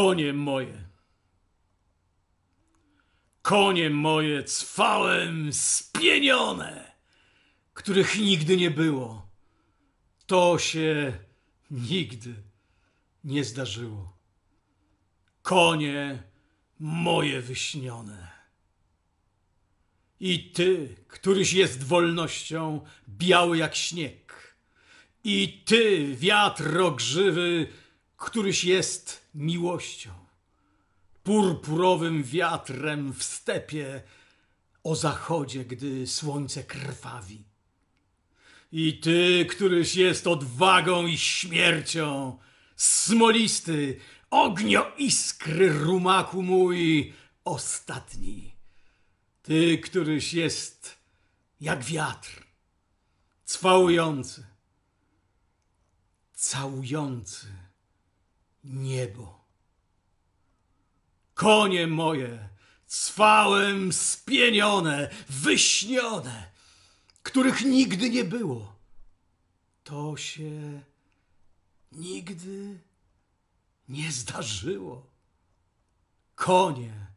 Konie moje, konie moje cwałem spienione, których nigdy nie było. To się nigdy nie zdarzyło. Konie moje wyśnione. I ty, któryś jest wolnością, biały jak śnieg. I ty, wiatro żywy któryś jest miłością, purpurowym wiatrem w stepie o zachodzie, gdy słońce krwawi. I ty, któryś jest odwagą i śmiercią, smolisty, ognio iskry rumaku mój, ostatni. Ty, któryś jest jak wiatr, cwałujący, całujący niebo. Konie moje, cwałem spienione, wyśnione, których nigdy nie było, to się nigdy nie zdarzyło. Konie,